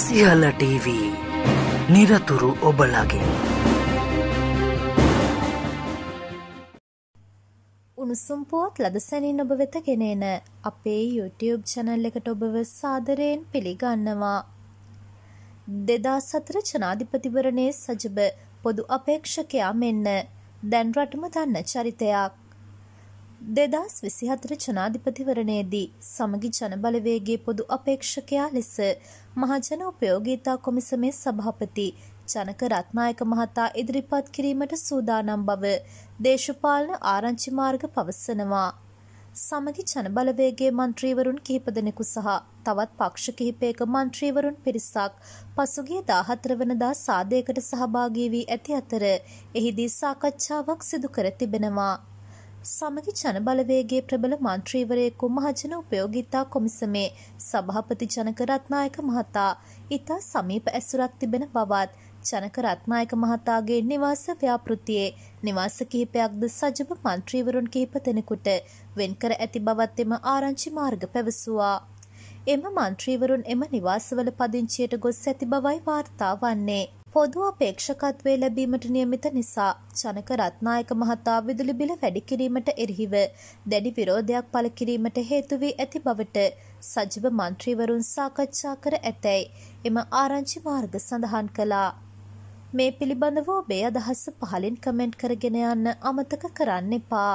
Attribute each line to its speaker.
Speaker 1: සියල TV නිරතුරු ඔබලගෙන්
Speaker 2: උණුසුම් පුවත් ලදසැනින් ඔබ වෙත ගෙනෙන අපේ YouTube චැනල් එකට ඔබව සාදරයෙන් පිළිගන්නවා දෙදා සතර ජනාධිපතිවරණය සජබ පොදු අපේක්ෂකයා මෙන්න දැන් රටම දන්න චරිතයක් දෙදස් විසිහතර ජනාධිපතිවරණයේදී සමගි ජනබලවේගේ පොදු අපේක්ෂකයා ලෙස මහජන උපයෝගීතා කොමිසමේ සභාපති ජනක රත්නායක මහතා ඉදිරිපත් කිරීමට සූදානම් බව දේශපාලන ආරංචි මාර්ග පවසනවා. සමගි ජනබලවේගේ මන්ත්‍රීවරුන් කිහිපදෙනෙකු සහ තවත් පක්ෂ කිහිපයක මන්ත්‍රීවරුන් පිරිසක් පසුගිය 14 වෙනිදා සාදයකට සහභාගී වී ඇති අතර එහිදී සාකච්ඡාවක් සිදු කර තිබෙනවා. සමගි ජන බලවේගයේ ප්‍රබල මන්ත්‍රීවරයෙකු මහජන උපයෝගිතා කොමිසමේ සභාපති ජනක රත්නායක මහතා ඉතා සමීප ඇසුරක් තිබෙන බවත් ජනක රත්නායක මහතාගේ නිවාස ව්‍යාපෘතියේ නිවාස කිහිපයක්ද සජබ මන්ත්‍රීවරුන් කිහිප දෙනෙකුට වෙන්කර ඇති බවත් එම ආරංචි මාර්ග පැවසුවා. එම මන්ත්‍රීවරුන් එම නිවාසවල පදිංචියට ගොස් ඇති බවයි වාර්තා වන්නේ. පොදු අපේක්ෂකත්වය ලැබීමට නියමිත නිසා ජනක රත්නායක මහතා විදුලි බිල වැඩි කිරීමට එරෙහිව දැඩි විරෝධයක් පළ කිරීමට හේතු වී ඇති බවට සජීව മന്ത്രിවරුන් සාකච්ඡා කර ඇතැයි එම ආරංචි මාර්ග සඳහන් කළා. මේ පිළිබඳව ඔබේ අදහස් පහලින් කමෙන්ට් කරගෙන යන්න අමතක කරන්න එපා.